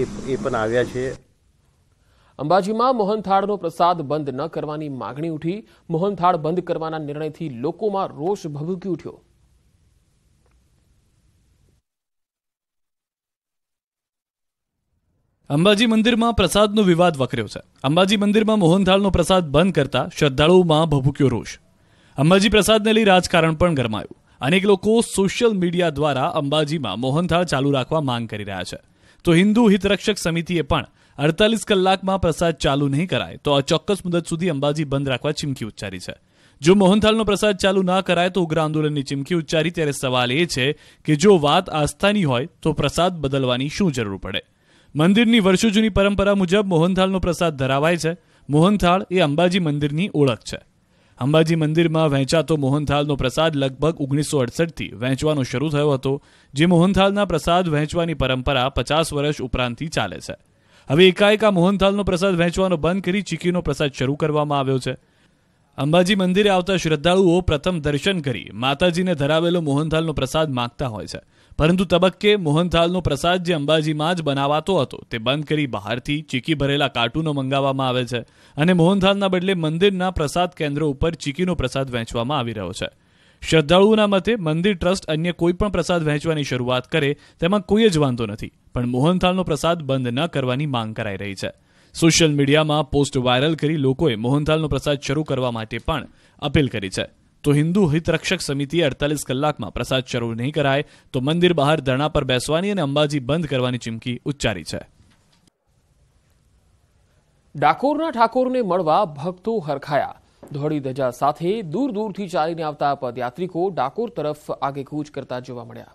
એ એ પણ આવ્યા છે અંબાજીમાં મોહનથાળનો પ્રસાદ બંધ ન કરવાની માગણી ઉઠી મોહનથાળ બંધ કરવાના નિર્ણયથી લોકોમાં રોષ ભભૂકી ઉઠ્યો અંબાજી મંદિરમાં પ્રસાદનો વિવાદ વકર્યો છે અંબાજી મંદિરમાં મોહનથાળનો પ્રસાદ બંધ કરતા શ્રદ્ધાળુઓમાં ભભૂક્યો રોષ અંબાજી પ્રસાદને લઈ રાજકારણ પણ ગરમાયું અનેક લોકો સોશિયલ મીડિયા દ્વારા અંબાજીમાં મોહનથાળ ચાલુ રાખવા માંગ કરી રહ્યા છે તો હિન્દુ હિતરક્ષક સમિતિએ પણ અડતાલીસ કલાકમાં પ્રસાદ ચાલુ નહીં કરાય તો અચોક્કસ મુદત સુધી અંબાજી બંધ રાખવા ચીમકી ઉચ્ચારી છે જો મોહનથાલનો પ્રસાદ ચાલુ ના કરાય તો ઉગ્ર આંદોલનની ચીમકી ઉચ્ચારી ત્યારે સવાલ એ છે કે જો વાત આસ્થાની હોય તો પ્રસાદ બદલવાની શું જરૂર પડે મંદિરની વર્ષો જૂની પરંપરા મુજબ મોહનથાળનો પ્રસાદ ધરાવાય છે મોહનથાળ એ અંબાજી મંદિરની ઓળખ છે અંબાજી મંદિરમાં વહેંચાતો મોહનથાલનો પ્રસાદ લગભગ ઓગણીસો અડસઠથી વહેંચવાનો શરૂ થયો હતો જે મોહનથાલના પ્રસાદ વહેંચવાની પરંપરા પચાસ વર્ષ ઉપરાંતથી ચાલે છે હવે એકાએક આ મોહનથાલનો પ્રસાદ વહેંચવાનો બંધ કરી ચીકીનો પ્રસાદ શરૂ કરવામાં આવ્યો છે અંબાજી મંદિરે આવતા શ્રદ્ધાળુઓ પ્રથમ દર્શન કરી માતાજીને ધરાવેલો મોહનથાલનો પ્રસાદ માગતા હોય છે પરંતુ તબક્કે મોહનથાલનો પ્રસાદ જે અંબાજીમાં જ બનાવાતો હતો તે બંધ કરી બહારથી ચીકી ભરેલા કાર્ટૂનો મંગાવવામાં આવે છે અને મોહનથાલના બદલે મંદિરના પ્રસાદ કેન્દ્રો ઉપર ચીકીનો પ્રસાદ વહેંચવામાં આવી રહ્યો છે શ્રદ્ધાળુઓના મતે મંદિર ટ્રસ્ટ અન્ય કોઈ પણ પ્રસાદ વહેંચવાની શરૂઆત કરે તેમાં કોઈ જ વાંધો નથી પણ મોહનથાલનો પ્રસાદ બંધ ન કરવાની માંગ કરાઈ રહી છે સોશિયલ મીડિયામાં પોસ્ટ વાયરલ કરી લોકોએ મોહનથાલનો પ્રસાદ શરૂ કરવા માટે પણ અપીલ કરી છે તો હિન્દુ હિતરક્ષક સમિતિએ અડતાલીસ કલાકમાં પ્રસાદ શરૂ નહીં કરાય તો મંદિર બહાર ધરણા પર બેસવાની અને અંબાજી બંધ કરવાની ચીમકી ઉચ્ચારી છે ડાકોરના ઠાકોરને મળવા ભક્તો હરખાયા ધોળી ધજા સાથે દૂર દૂરથી ચાલીને આવતા પદયાત્રિકો ડાકોર તરફ આગેકૂચ કરતા જોવા મળ્યા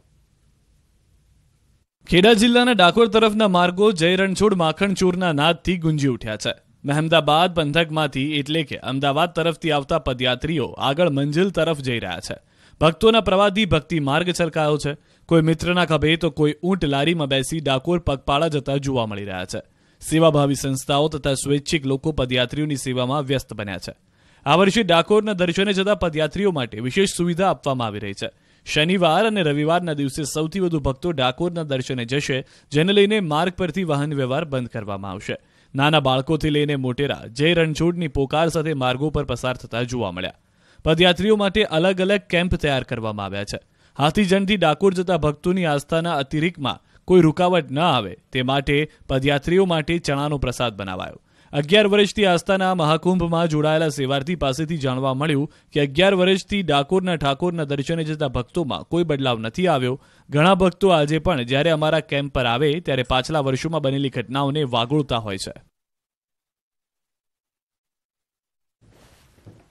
ખેડા જિલ્લાના ડાકોર તરફના માર્ગો જય રણછોડ માખણચોરના નાદથી ગુંજી ઉઠ્યા છે મહેમદાબાદ પંથકમાંથી એટલે કે અમદાવાદ તરફથી આવતા પદયાત્રીઓ આગળ મંજિલ તરફ જઈ રહ્યા છે ભક્તોના પ્રવાદી ભક્તિ માર્ગ છલકાયો છે કોઈ મિત્રના ખભે તો કોઈ ઊંટ લારીમાં બેસી ડાકોર પગપાળા જતા જોવા મળી રહ્યા છે સેવાભાવી સંસ્થાઓ તથા સ્વૈચ્છિક લોકો પદયાત્રીઓની સેવામાં વ્યસ્ત બન્યા છે આ વર્ષે ડાકોરના દર્શને જતા પદયાત્રીઓ માટે વિશેષ સુવિધા આપવામાં આવી રહી છે શનિવાર અને રવિવારના દિવસે સૌથી વધુ ભક્તો ડાકોરના દર્શને જશે જેને લઈને માર્ગ પરથી વાહન વ્યવહાર બંધ કરવામાં આવશે નાના બાળકોથી લઈને મોટેરા જય રણછોડની પોકાર સાથે માર્ગો પર પસાર થતા જોવા મળ્યા પદયાત્રીઓ માટે અલગ અલગ કેમ્પ તૈયાર કરવામાં આવ્યા છે હાથીજણથી ડાકોર જતા ભક્તોની આસ્થાના અતિરિક્તમાં કોઈ રૂકાવટ ન આવે તે માટે પદયાત્રીઓ માટે ચણાનો પ્રસાદ બનાવાયો અગિયાર વર્ષથી આસ્થાના મહાકુંભમાં જોડાયેલા સેવાર્થી પાસેથી જાણવા મળ્યું કે અગિયાર વર્ષથી ડાકોરના ઠાકોરના દર્શને જતા ભક્તોમાં કોઈ બદલાવ નથી આવ્યો ઘણા ભક્તો આજે પણ જ્યારે અમારા કેમ્પ પર આવે ત્યારે પાછલા વર્ષોમાં બનેલી ઘટનાઓને વાગોળતા હોય છે